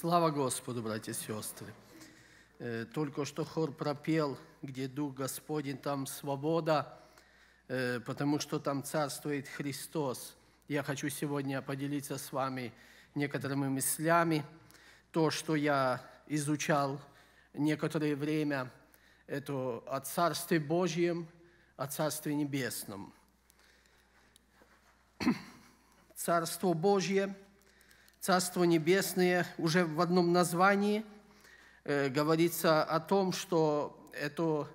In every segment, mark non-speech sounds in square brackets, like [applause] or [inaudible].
Слава Господу, братья и сестры! Э, только что хор пропел, где Дух Господень, там свобода, э, потому что там царствует Христос. Я хочу сегодня поделиться с вами некоторыми мыслями. То, что я изучал некоторое время, это о Царстве Божьем, о Царстве Небесном. [clears throat] Царство Божье – Царство Небесное уже в одном названии э, говорится о том, что это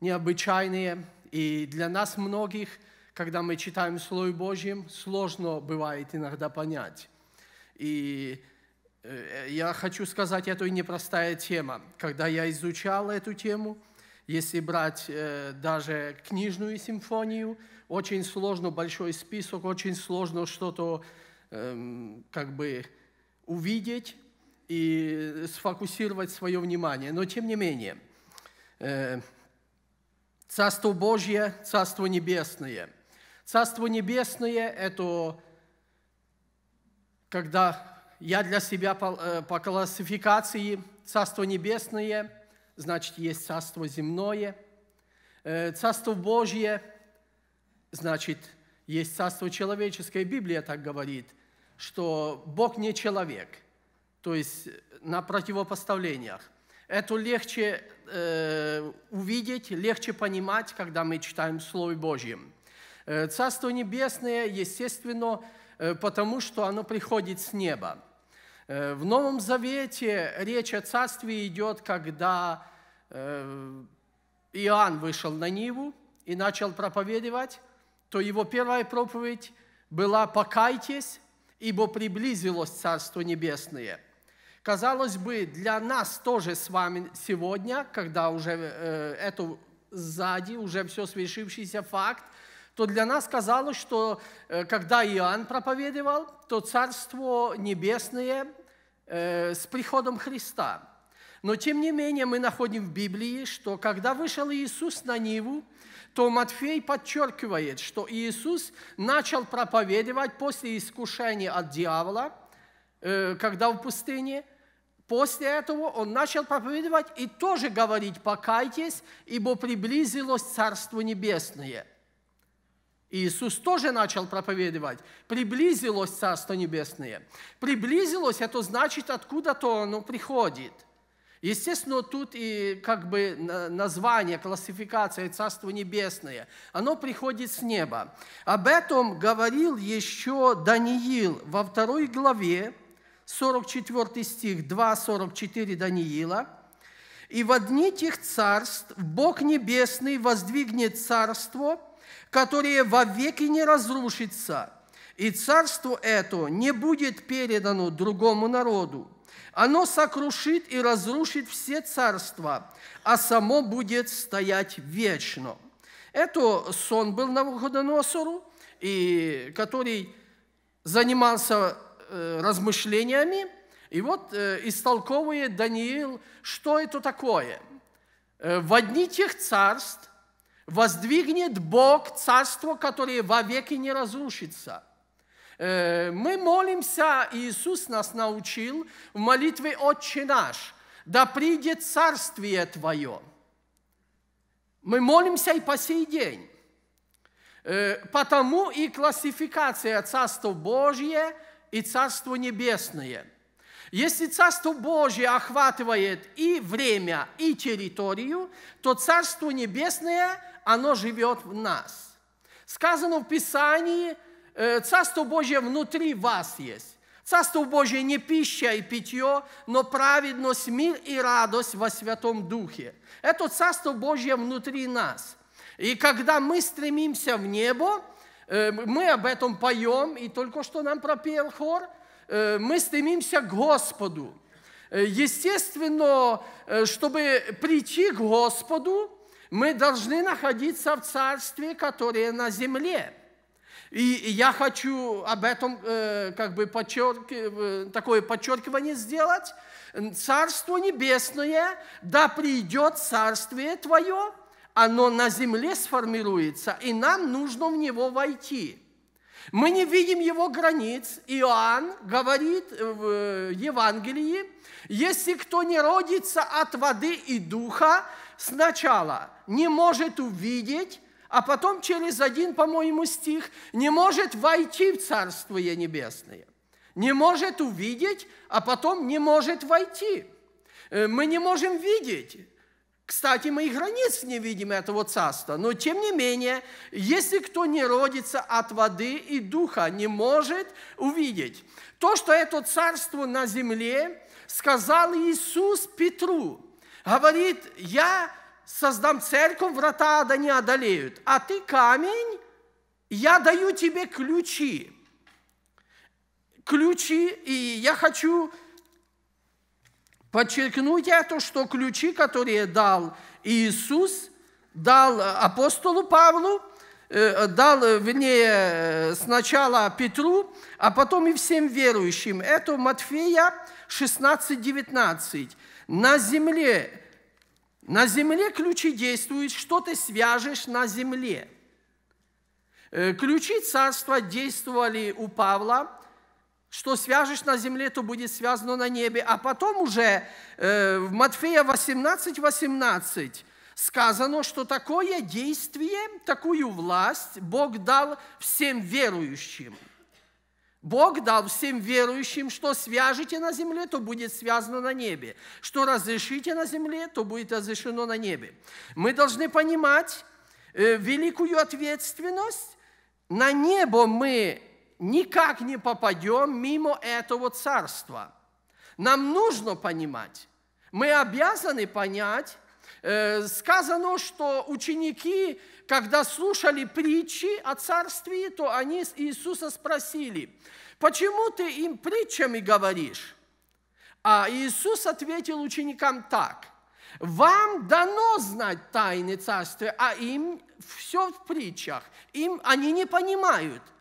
необычайное, и для нас многих, когда мы читаем Слово Божье, сложно бывает иногда понять. И э, я хочу сказать, это непростая тема. Когда я изучал эту тему, если брать э, даже книжную симфонию, очень сложно, большой список, очень сложно что-то Эм, как бы увидеть и сфокусировать свое внимание. Но тем не менее, э, Царство Божье, Царство Небесное. Царство Небесное – это когда я для себя по, э, по классификации Царство Небесное, значит, есть Царство Земное. Э, Царство Божье, значит, есть Царство Человеческое. Библия так говорит – что Бог не человек, то есть э, на противопоставлениях. Это легче э, увидеть, легче понимать, когда мы читаем Слово Божье. Э, Царство Небесное, естественно, э, потому что оно приходит с неба. В Новом Завете речь о Царстве идет, когда Иоанн вышел на Ниву и начал проповедовать, то его первая проповедь была «Покайтесь, ибо приблизилось Царство Небесное». Казалось бы, для нас тоже с вами сегодня, когда уже э, это сзади, уже все свершившийся факт, то для нас казалось, что э, когда Иоанн проповедовал, то Царство Небесное э, с приходом Христа. Но тем не менее мы находим в Библии, что когда вышел Иисус на Ниву, то Матфей подчеркивает, что Иисус начал проповедовать после искушения от дьявола, э, когда в пустыне, После этого он начал проповедовать и тоже говорить «покайтесь, ибо приблизилось Царство Небесное». Иисус тоже начал проповедовать. Приблизилось Царство Небесное. Приблизилось – это значит, откуда-то оно приходит – Естественно, тут и как бы название, классификация царства Небесное, оно приходит с неба. Об этом говорил еще Даниил во второй главе, 44 стих, 2.44 Даниила. «И в одни тех царств Бог Небесный воздвигнет царство, которое вовеки не разрушится, и царство это не будет передано другому народу, оно сокрушит и разрушит все царства, а само будет стоять вечно. Это сон был Навуходоносору, и, который занимался э, размышлениями. И вот э, истолковывает Даниил, что это такое. Э, в одни тех царств воздвигнет Бог царство, которое вовеки не разрушится – Э, мы молимся, Иисус нас научил в молитве «Отче наш», «Да придет Царствие Твое». Мы молимся и по сей день. Э, потому и классификация Царства Божье и Царство Небесное. Если Царство Божье охватывает и время, и территорию, то Царство Небесное, оно живет в нас. Сказано в Писании – Э, Царство Божье внутри вас есть. Царство Божье не пища и питье, но праведность, мир и радость во Святом Духе. Это Царство Божье внутри нас. И когда мы стремимся в небо, э, мы об этом поем, и только что нам пропел хор, э, мы стремимся к Господу. Естественно, чтобы прийти к Господу, мы должны находиться в Царстве, которое на земле – и, я хочу об этом э, как бы подчерк, такое подчеркивание сделать. Царство небесное, да придет Царствие Твое, оно на земле сформируется, и нам нужно в него войти. Мы не видим его границ. Иоанн говорит в Евангелии, если кто не родится от воды и духа сначала, не может увидеть а потом через один, по-моему, стих, не может войти в Царствие Небесное. Не может увидеть, а потом не может войти. Э, мы не можем видеть, кстати, мы и границ не видим этого царства, но тем не менее, если кто не родится от воды и духа, не может увидеть. То, что это царство на земле, сказал Иисус Петру. Говорит, я создам церковь, врата ада не одолеют. А ты камень, я даю тебе ключи. Ключи, и я хочу подчеркнуть это, что ключи, которые дал Иисус, дал апостолу Павлу, э, дал, вернее, сначала Петру, а потом и всем верующим. Это Матфея 16, 19. «На земле на земле ключи действуют, что ты свяжешь на земле. Э, ключи царства действовали у Павла, что свяжешь на земле, то будет связано на небе. А потом уже э, в Матфея 18, 18 сказано, что такое действие, такую власть Бог дал всем верующим – Бог дал всем верующим, что свяжете на земле, то будет связано на небе. Что разрешите на земле, то будет разрешено на небе. Мы должны понимать э, великую ответственность. На небо мы никак не попадем мимо этого царства. Нам нужно понимать. Мы обязаны понять, Э, сказано, что ученики, когда слушали притчи о царстве, то они Иисуса спросили, почему ты им притчами говоришь? А Иисус ответил ученикам так, вам дано знать тайны царствия, а им все в притчах, им они не понимают –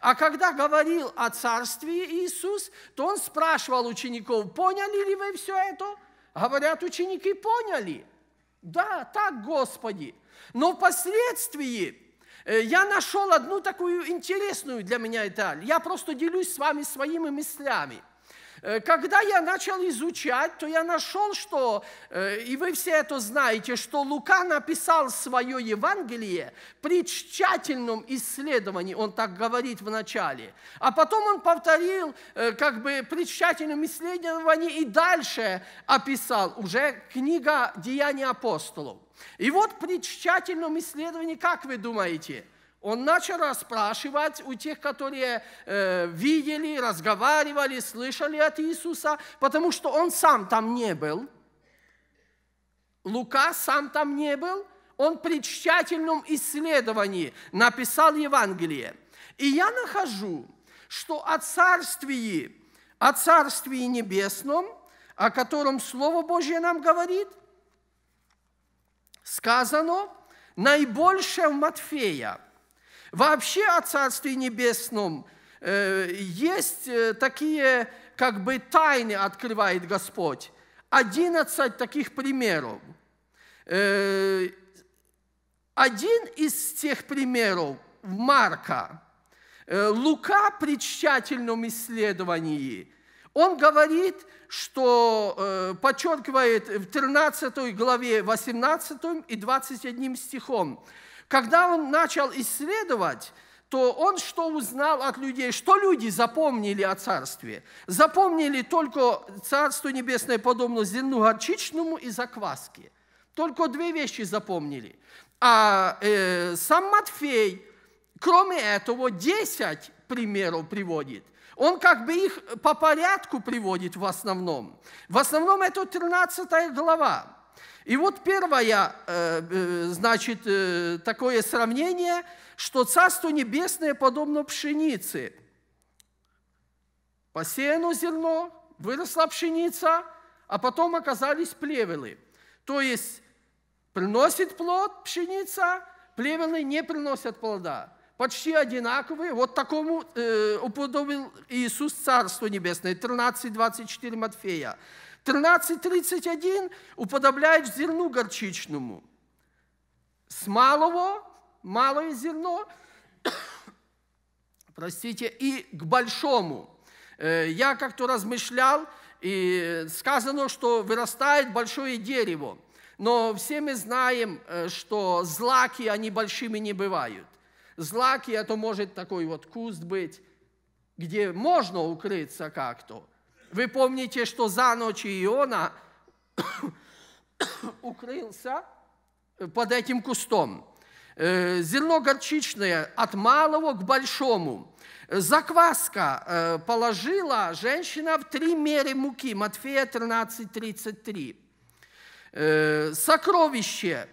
а когда говорил о царстве Иисус, то он спрашивал учеников, поняли ли вы все это? Говорят, ученики поняли. Да, так, Господи. Но впоследствии э, я нашел одну такую интересную для меня деталь. Я просто делюсь с вами своими мыслями – Э, когда я начал изучать, то я нашел, что, э, и вы все это знаете, что Лука написал свое Евангелие при тщательном исследовании, он так говорит в начале, а потом он повторил э, как бы при тщательном исследовании и дальше описал уже книга «Деяния апостолов». И вот при тщательном исследовании, как вы думаете – он начал расспрашивать у тех, которые э, видели, разговаривали, слышали от Иисуса, потому что он сам там не был. Лука сам там не был. Он при тщательном исследовании написал Евангелие. И я нахожу, что о Царствии, о Царствии Небесном, о котором Слово Божье нам говорит, сказано наибольшее в Матфея – Вообще о Царстве Небесном э, есть э, такие как бы тайны, открывает Господь. 11 таких примеров. Э, один из тех примеров в Марка. Лука при тщательном исследовании он говорит, что э, подчеркивает в 13 главе 18 и 21 стихом, когда он начал исследовать, то он что узнал от людей? Что люди запомнили о царстве? Запомнили только Царство Небесное подобно зерну горчичному и закваске. Только две вещи запомнили. А э, сам Матфей, кроме этого, 10 примеров приводит. Он как бы их по порядку приводит в основном. В основном это 13 глава. И вот первое, э, э, значит, э, такое сравнение, что Царство Небесное подобно пшенице. Посеяно зерно, выросла пшеница, а потом оказались плевелы. То есть приносит плод пшеница, плевелы не приносят плода почти одинаковые. Вот такому э, уподобил Иисус Царство Небесное, 13.24 Матфея. 13.31 уподобляет зерну горчичному. С малого, малое зерно, [coughs] простите, и к большому. Э, я как-то размышлял, и сказано, что вырастает большое дерево. Но все мы знаем, э, что злаки, они большими не бывают. Злаки а – это может такой вот куст быть, где можно укрыться как-то. Вы помните, что за ночь Иона [coughs] укрылся э, под этим кустом. Э, зерно горчичное от малого к большому. Закваска э, положила женщина в три меры муки. Матфея 13:33. Сокровище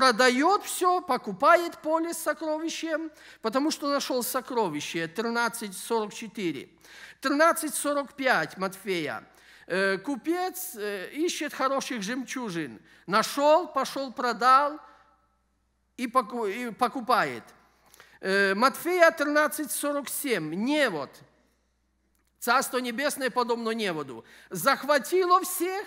продает все, покупает поле с сокровищем, потому что нашел сокровище. 13.44. 13.45 Матфея. Э, купец э, ищет хороших жемчужин. Нашел, пошел, продал и покупает. Э, Матфея 13.47. Невод. Царство Небесное подобно неводу. Захватило всех,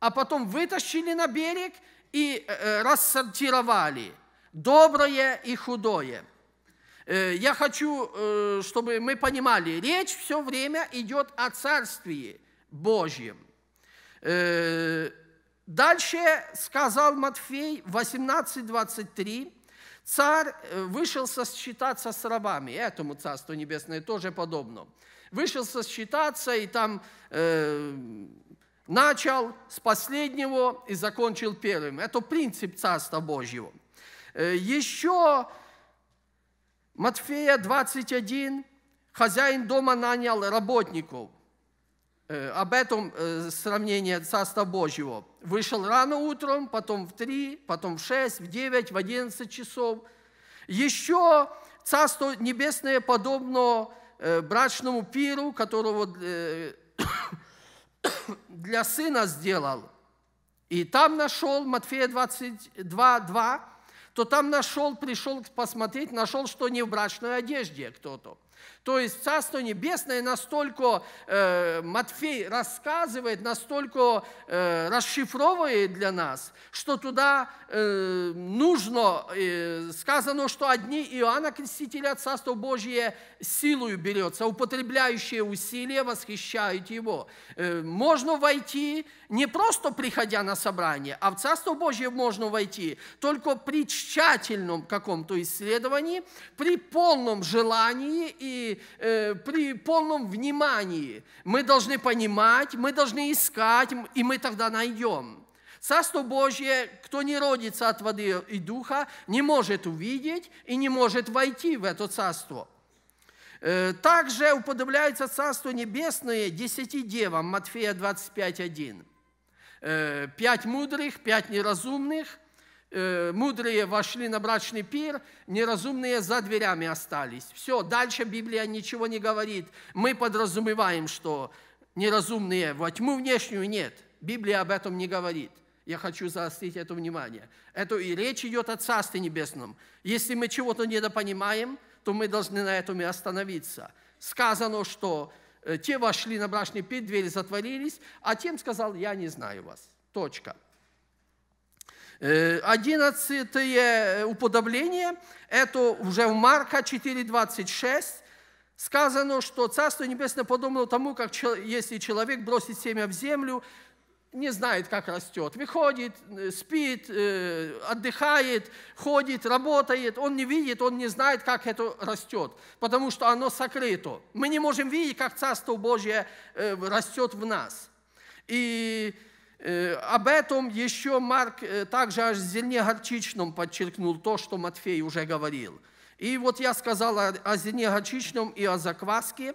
а потом вытащили на берег – и рассортировали доброе и худое. Я хочу, чтобы мы понимали, речь все время идет о царствии Божьем. Э, дальше сказал Матфей 18:23, царь э, вышел сосчитаться с рабами, этому Царству Небесное тоже подобно. Вышел сосчитаться, и там э, Начал с последнего и закончил первым. Это принцип Царства Божьего. Э, Еще Матфея 21, хозяин дома нанял работников. Э, об этом э, сравнение Царства Божьего. Вышел рано утром, потом в 3, потом в 6, в 9, в 11 часов. Еще Царство Небесное подобно брачному пиру, которого [coughs] для сына сделал, и там нашел, Матфея 22, 2, то там нашел, пришел посмотреть, нашел, что не в брачной одежде кто-то. То есть Царство Небесное настолько э, Матфей рассказывает, настолько э, расшифровывает для нас, что туда э, нужно, э, сказано, что одни Иоанна Крестителя Царство Божье силою берется, употребляющие усилия восхищают его. Э, можно войти не просто приходя на собрание, а в Царство Божье можно войти только при тщательном каком-то исследовании, при полном желании и при, э, при полном внимании. Мы должны понимать, мы должны искать, и мы тогда найдем. Царство Божье, кто не родится от воды и духа, не может увидеть и не может войти в это царство. Э, также уподобляется Царство Небесное десяти девам, Матфея 25, 1. Э, «Пять мудрых, пять неразумных, Э, мудрые вошли на брачный пир, неразумные за дверями остались. Все, дальше Библия ничего не говорит. Мы подразумеваем, что неразумные во тьму внешнюю нет. Библия об этом не говорит. Я хочу заострить это внимание. Это и речь идет о Царстве Небесном. Если мы чего-то недопонимаем, то мы должны на этом и остановиться. Сказано, что э, те вошли на брачный пир, двери затворились, а тем сказал, я не знаю вас. Точка. Э, одиннадцатое уподобление, это уже в Марка 4.26, сказано, что Царство Небесное подобно тому, как если человек бросит семя в землю, не знает, как растет. Выходит, э, спит, э, отдыхает, ходит, работает. Он не видит, он не знает, как это растет, потому что оно сокрыто. Мы не можем видеть, как Царство Божье растет в нас. И Э, об этом еще Марк э, также о зерне горчичном подчеркнул то, что Матфей уже говорил. И вот я сказал о зерне горчичном и о закваске,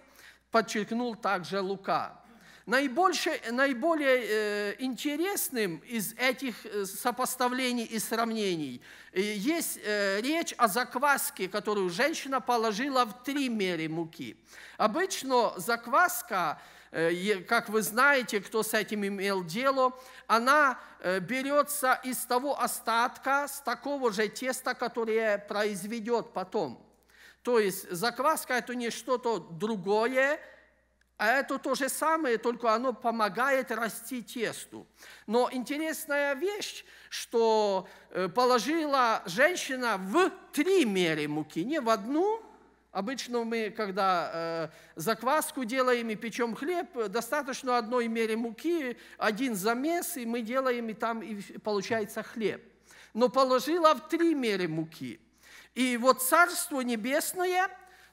подчеркнул также Лука. Наибольше, наиболее э, интересным из этих э, сопоставлений и сравнений есть э, речь о закваске, которую женщина положила в три меры муки. Обычно закваска – Э, как вы знаете, кто с этим имел дело, она э, берется из того остатка, с такого же теста, которое произведет потом. То есть закваска – это не что-то другое, а это то же самое, только оно помогает расти тесту. Но интересная вещь, что э, положила женщина в три меры муки, не в одну – Обычно мы, когда э, закваску делаем и печем хлеб, достаточно одной мере муки, один замес, и мы делаем, и там и получается хлеб. Но положила в три меры муки. И вот Царство Небесное,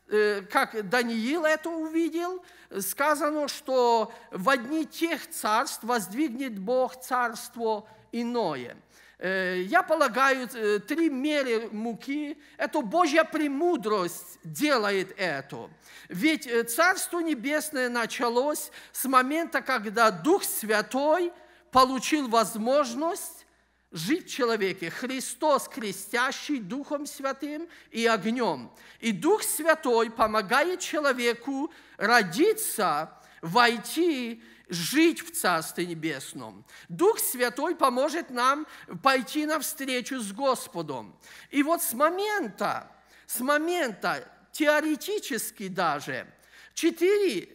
э, как Даниил это увидел, сказано, что в одни тех царств воздвигнет Бог царство иное – Э, я полагаю, э, три меры муки, это Божья премудрость делает это. Ведь э, Царство Небесное началось с момента, когда Дух Святой получил возможность жить в человеке. Христос, крестящий Духом Святым и огнем. И Дух Святой помогает человеку родиться, войти жить в Царстве Небесном. Дух Святой поможет нам пойти навстречу с Господом. И вот с момента, с момента, теоретически даже, четыре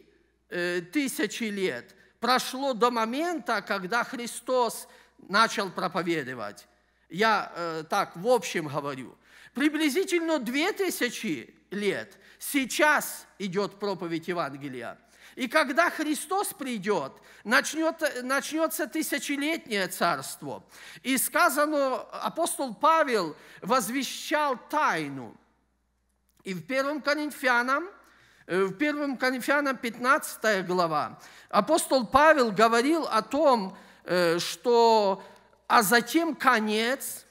э, тысячи лет прошло до момента, когда Христос начал проповедовать. Я э, так в общем говорю. Приблизительно две тысячи лет сейчас идет проповедь Евангелия – и когда Христос придет, начнет, начнется тысячелетнее царство. И сказано, апостол Павел возвещал тайну. И в 1 Коринфянам, э, в 1 Коринфянам 15 глава, апостол Павел говорил о том, э, что «а затем конец»,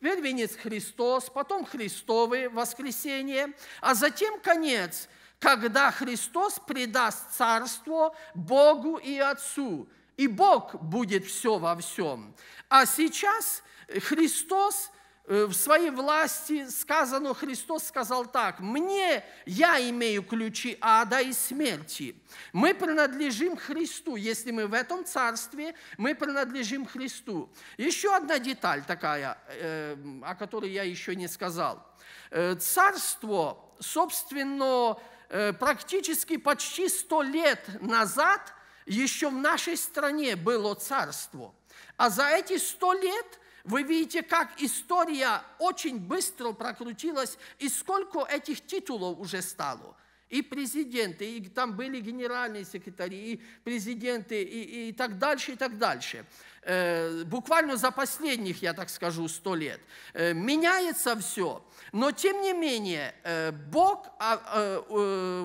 венец Христос, потом Христовы воскресение, а затем конец – когда Христос предаст царство Богу и Отцу, и Бог будет все во всем. А сейчас Христос э, в своей власти сказано, Христос сказал так, «Мне, я имею ключи ада и смерти». Мы принадлежим Христу. Если мы в этом царстве, мы принадлежим Христу. Еще одна деталь такая, э, о которой я еще не сказал. Э, царство, собственно, Э, практически почти сто лет назад еще в нашей стране было царство. А за эти сто лет вы видите, как история очень быстро прокрутилась, и сколько этих титулов уже стало и президенты, и там были генеральные секретари, и президенты, и, и так дальше, и так дальше. Э, буквально за последних, я так скажу, сто лет. Э, меняется все, но тем не менее э, Бог а,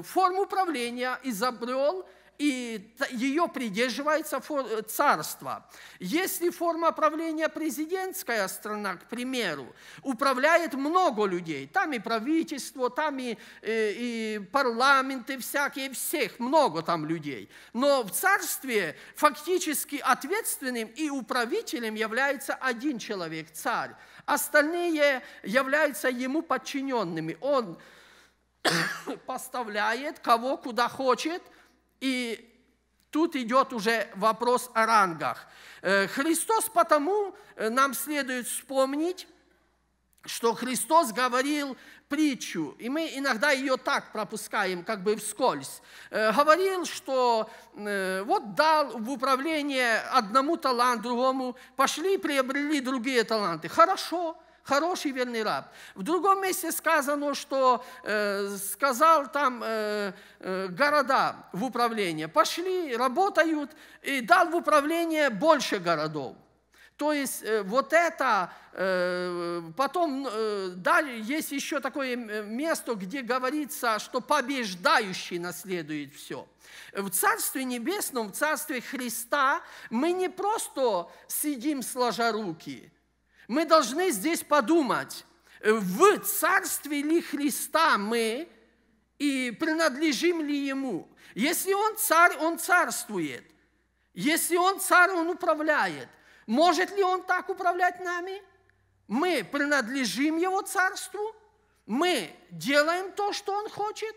форму правления изобрел и ее придерживается э, царство. Если форма правления президентская страна, к примеру, управляет много людей, там и правительство, там и, и, э, и парламенты всякие, всех, много там людей, но в царстве фактически ответственным и управителем является один человек, царь, остальные являются ему подчиненными, он [coughs] поставляет кого куда хочет – и тут идет уже вопрос о рангах. Э, Христос потому э, нам следует вспомнить, что Христос говорил притчу, и мы иногда ее так пропускаем, как бы вскользь. Э, говорил, что вот дал в управление одному талант, другому, пошли, и приобрели другие таланты. Хорошо, хороший верный раб. В другом месте сказано, что э, сказал там э, э, города в управление. Пошли, работают, и дал в управление больше городов. То есть э, вот это, э, потом э, далее есть еще такое место, где говорится, что побеждающий наследует все. В Царстве Небесном, в Царстве Христа мы не просто сидим сложа руки – мы должны здесь подумать, э, в царстве ли Христа мы и принадлежим ли Ему. Если Он царь, Он царствует. Если Он царь, Он управляет. Может ли Он так управлять нами? Мы принадлежим Его царству, мы делаем то, что Он хочет,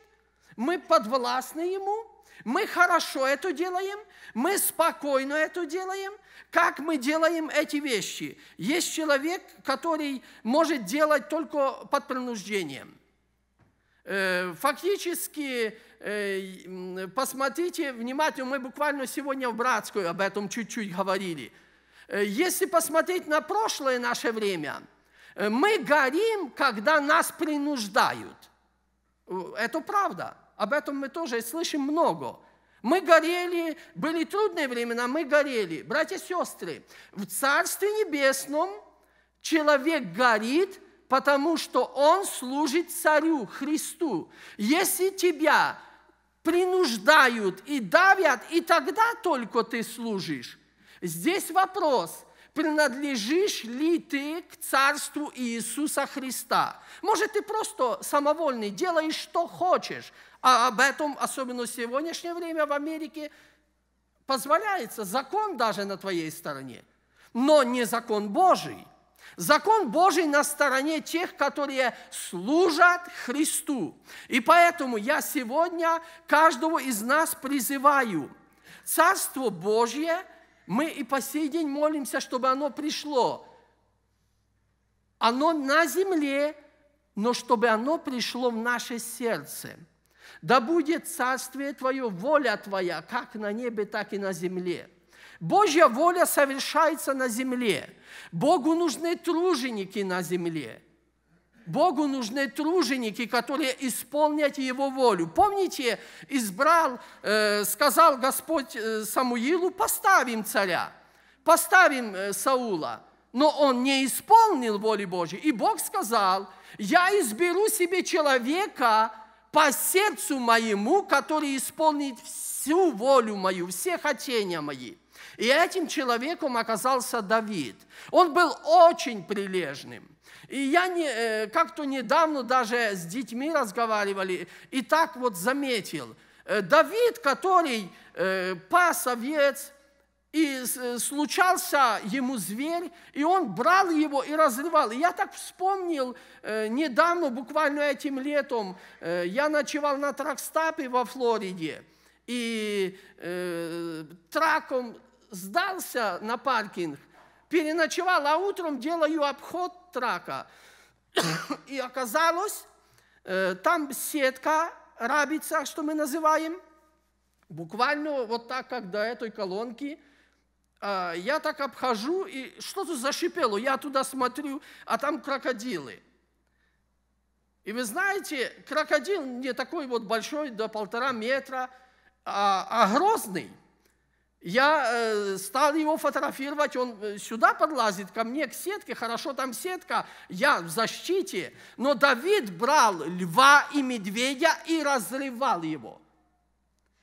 мы подвластны Ему – мы хорошо это делаем, мы спокойно это делаем. Как мы делаем эти вещи? Есть человек, который может делать только под принуждением. Э, фактически, э, посмотрите внимательно, мы буквально сегодня в братскую об этом чуть-чуть говорили. Э, если посмотреть на прошлое наше время, мы горим, когда нас принуждают. Это правда. Об этом мы тоже слышим много. Мы горели, были трудные времена, мы горели. Братья и сестры, в Царстве Небесном человек горит, потому что он служит Царю Христу. Если тебя принуждают и давят, и тогда только ты служишь. Здесь вопрос – принадлежишь ли ты к царству Иисуса Христа. Может, ты просто самовольный, делаешь, что хочешь. А об этом, особенно в сегодняшнее время в Америке, позволяется закон даже на твоей стороне. Но не закон Божий. Закон Божий на стороне тех, которые служат Христу. И поэтому я сегодня каждого из нас призываю. Царство Божье – мы и по сей день молимся, чтобы оно пришло. Оно на земле, но чтобы оно пришло в наше сердце. Да будет царствие Твое, воля Твоя, как на небе, так и на земле. Божья воля совершается на земле. Богу нужны труженики на земле – Богу нужны труженики, которые исполнят Его волю. Помните, избрал, э, сказал Господь э, Самуилу, поставим царя, поставим э, Саула. Но он не исполнил воли Божьей. И Бог сказал, я изберу себе человека по сердцу моему, который исполнит всю волю мою, все хотения мои. И этим человеком оказался Давид. Он был очень прилежным. И я не, э, как-то недавно даже с детьми разговаривали, и так вот заметил, э, Давид, который э, пас овец, и случался ему зверь, и он брал его и разрывал. И я так вспомнил недавно, буквально этим летом, я ночевал на тракстапе во Флориде, и э, траком сдался на паркинг, переночевал, а утром делаю обход Трака И оказалось, э, там сетка, рабица, что мы называем, буквально вот так, как до этой колонки а, – я так обхожу, и что-то зашипело. Я туда смотрю, а там крокодилы. И вы знаете, крокодил не такой вот большой, до полтора метра, а, а грозный – я э, стал его фотографировать, он э, сюда подлазит, ко мне к сетке, хорошо там сетка, я в защите. Но Давид брал льва и медведя и разрывал его.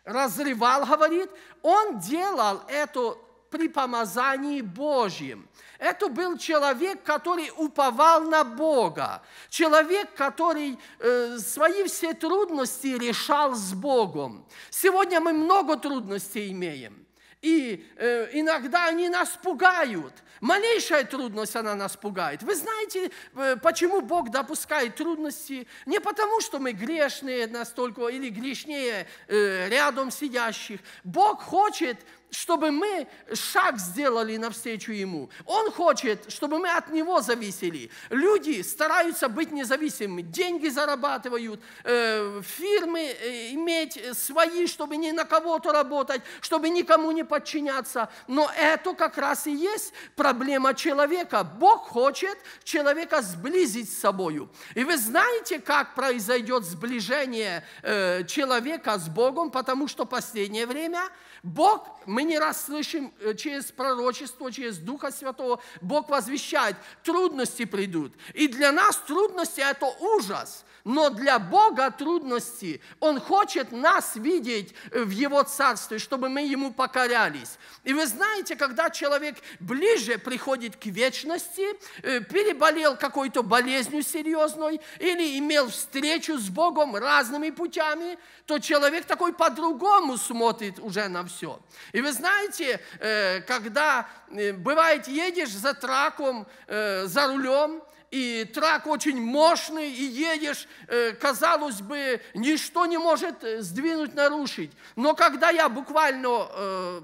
Разрывал, говорит, он делал это при помазании Божьем. Это был человек, который уповал на Бога, человек, который э, свои все трудности решал с Богом. Сегодня мы много трудностей имеем и э, иногда они нас пугают. Малейшая трудность, она нас пугает. Вы знаете, э, почему Бог допускает трудности? Не потому, что мы грешные настолько или грешнее э, рядом сидящих. Бог хочет чтобы мы шаг сделали навстречу Ему. Он хочет, чтобы мы от Него зависели. Люди стараются быть независимыми, деньги зарабатывают, э, фирмы э, иметь свои, чтобы не на кого-то работать, чтобы никому не подчиняться. Но это как раз и есть проблема человека. Бог хочет человека сблизить с собою. И вы знаете, как произойдет сближение э, человека с Богом, потому что последнее время – Бог, мы не раз слышим э, через пророчество, через Духа Святого, Бог возвещает, трудности придут. И для нас трудности – это ужас. Но для Бога трудности. Он хочет нас видеть в Его Царстве, чтобы мы Ему покорялись. И вы знаете, когда человек ближе приходит к вечности, э, переболел какой-то болезнью серьезной или имел встречу с Богом разными путями, то человек такой по-другому смотрит уже на все. И вы знаете, э, когда э, бывает едешь за траком, за рулем, и трак очень мощный, и едешь, э, казалось бы, ничто не может э, сдвинуть, нарушить. Но когда я буквально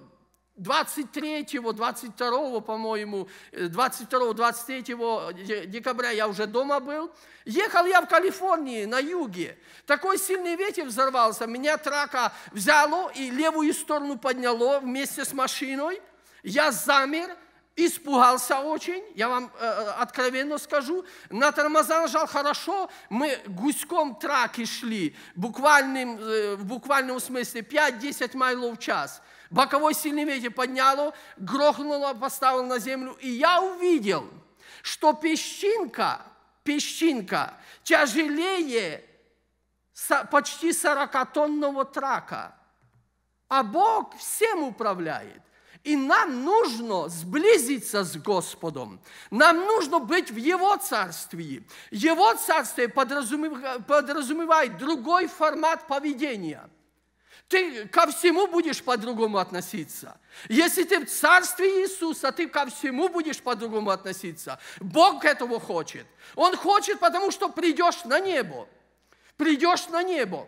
23-го, э, 22-го, по-моему, 22-го, 23 декабря я уже дома был. Ехал я в Калифорнии, на юге. Такой сильный ветер взорвался, меня трака взяло и левую сторону подняло вместе с машиной. Я замер, испугался очень, я вам э, э откровенно скажу, на тормоза нажал хорошо, мы гуськом траки шли, буквальным, э, в буквальном смысле 5-10 майлов в час. Боковой сильный ветер подняло, грохнуло, поставил на землю, и я увидел, что песчинка, песчинка тяжелее почти 40-тонного трака, а Бог всем управляет. И нам нужно сблизиться с Господом. Нам нужно быть в Его царстве. Его царствие подразумевает другой формат поведения – ты ко всему будешь по-другому относиться. Если ты в Царстве Иисуса, ты ко всему будешь по-другому относиться. Бог этого хочет. Он хочет, потому что придешь на небо. Придешь на небо.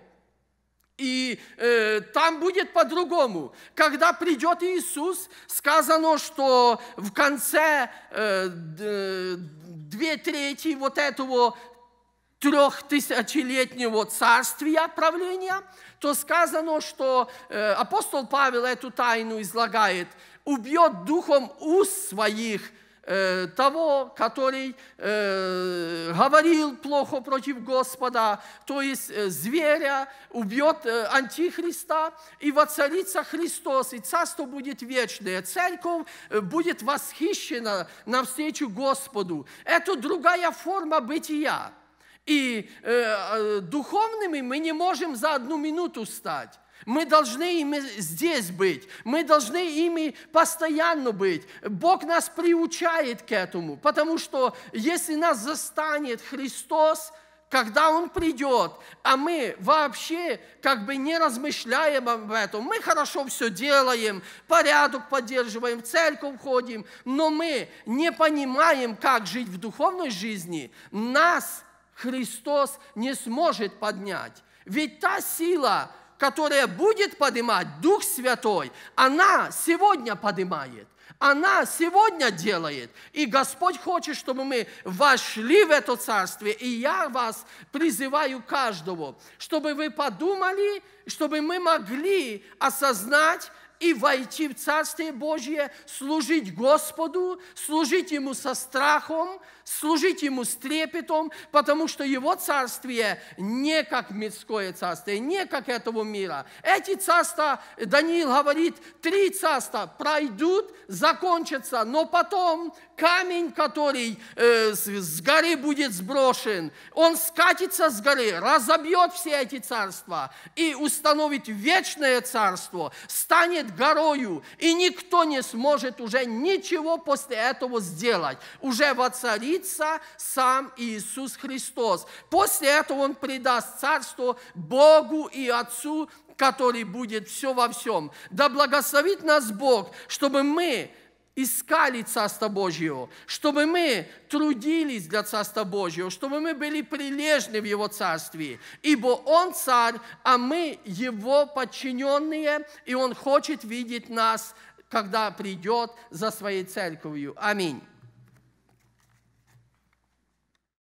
И э, там будет по-другому. Когда придет Иисус, сказано, что в конце э, две трети вот этого трехтысячелетнего царствия правления, то сказано, что э, апостол Павел эту тайну излагает, убьет духом уст своих – Э, того, который э, говорил плохо против Господа, то есть э, зверя, убьет Антихриста, и воцарится Христос, и царство будет вечное. Церковь будет восхищена навстречу Господу. Это другая форма бытия. И э, духовными мы не можем за одну минуту стать. Мы должны ими здесь быть. Мы должны ими постоянно быть. Бог нас приучает к этому, потому что если нас застанет Христос, когда Он придет, а мы вообще как бы не размышляем об этом, мы хорошо все делаем, порядок поддерживаем, в церковь ходим, но мы не понимаем, как жить в духовной жизни, нас Христос не сможет поднять. Ведь та сила, которая будет поднимать Дух Святой, она сегодня поднимает. Она сегодня делает. И Господь хочет, чтобы мы вошли в это царствие. И я вас призываю каждого, чтобы вы подумали, чтобы мы могли осознать и войти в Царствие Божье, служить Господу, служить Ему со страхом, служить Ему с трепетом, потому что Его царствие не как мирское царствие, не как этого мира. Эти царства, Даниил говорит, три царства пройдут, закончатся, но потом камень, который э, с, горы будет сброшен, он скатится с горы, разобьет все эти царства и установит вечное царство, станет горою, и никто не сможет уже ничего после этого сделать. Уже воцарит царица сам Иисус Христос. После этого он предаст царство Богу и Отцу, который будет все во всем. Да благословит нас Бог, чтобы мы искали Царство Божьего, чтобы мы трудились для Царства Божьего, чтобы мы были прилежны в Его Царстве, ибо Он Царь, а мы Его подчиненные, и Он хочет видеть нас, когда придет за Своей Церковью. Аминь.